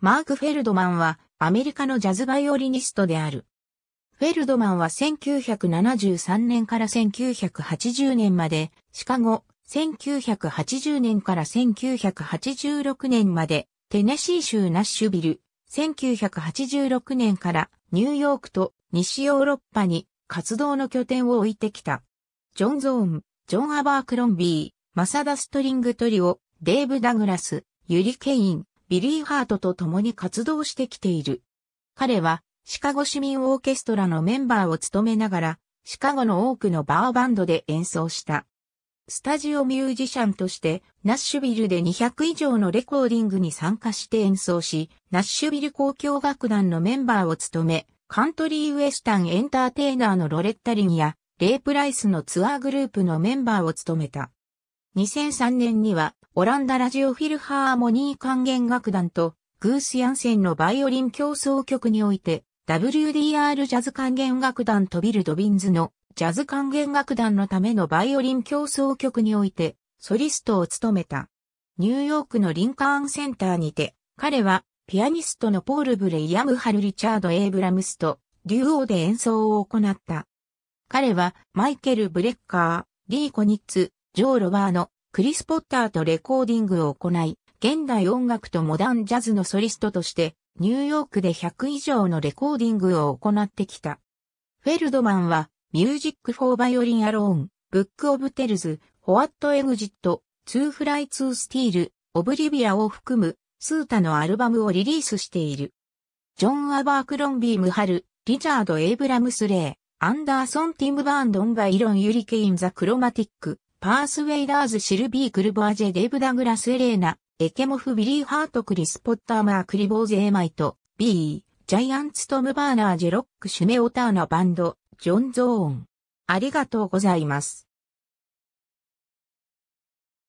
マーク・フェルドマンはアメリカのジャズバイオリニストである。フェルドマンは1973年から1980年まで、シカゴ、1980年から1986年まで、テネシー州ナッシュビル、1986年からニューヨークと西ヨーロッパに活動の拠点を置いてきた。ジョン・ゾーン、ジョン・アバークロンビー、マサダ・ストリングトリオ、デーブ・ダグラス、ユリ・ケイン、ビリー・ハートと共に活動してきている。彼は、シカゴ市民オーケストラのメンバーを務めながら、シカゴの多くのバーバンドで演奏した。スタジオミュージシャンとして、ナッシュビルで200以上のレコーディングに参加して演奏し、ナッシュビル交響楽団のメンバーを務め、カントリーウエスタンエンターテイナーのロレッタリンや、レイ・プライスのツアーグループのメンバーを務めた。2003年には、オランダラジオフィルハーモニー管弦楽団と、グース・ヤンセンのバイオリン競争曲において、WDR ジャズ管弦楽団とビル・ドビンズのジャズ管弦楽団のためのバイオリン競争曲において、ソリストを務めた。ニューヨークのリンカーンセンターにて、彼は、ピアニストのポール・ブレイヤム・ハル・リチャード・エイブラムスと、デオーで演奏を行った。彼は、マイケル・ブレッカー、リー・コニッツ、ジョー・ロバーのクリス・ポッターとレコーディングを行い、現代音楽とモダンジャズのソリストとして、ニューヨークで100以上のレコーディングを行ってきた。フェルドマンは、ミュージック・フォー・バイオリン・アローン、ブック・オブ・テルズ、ホワット・エグジット、ツー・フライ・ツー・スティール、オブリビアを含む、スータのアルバムをリリースしている。ジョン・アバークロンビー・ムハル、リチャード・エイブラムス・レイ、アンダーソン・ティム・バーンドン・バイロン・ユリケイン・ザ・クロマティック、パースウェイラーズ、シルビー・クルボアジェ、デイブ・ダグラス・エレーナ、エケモフ、ビリー・ハート、クリス・ポッター、マー・クリボーゼ、エマイト、B、ジャイアンツ・トム・バーナー、ジェロック・シュメ・オターナバンド、ジョン・ゾーン。ありがとうございます。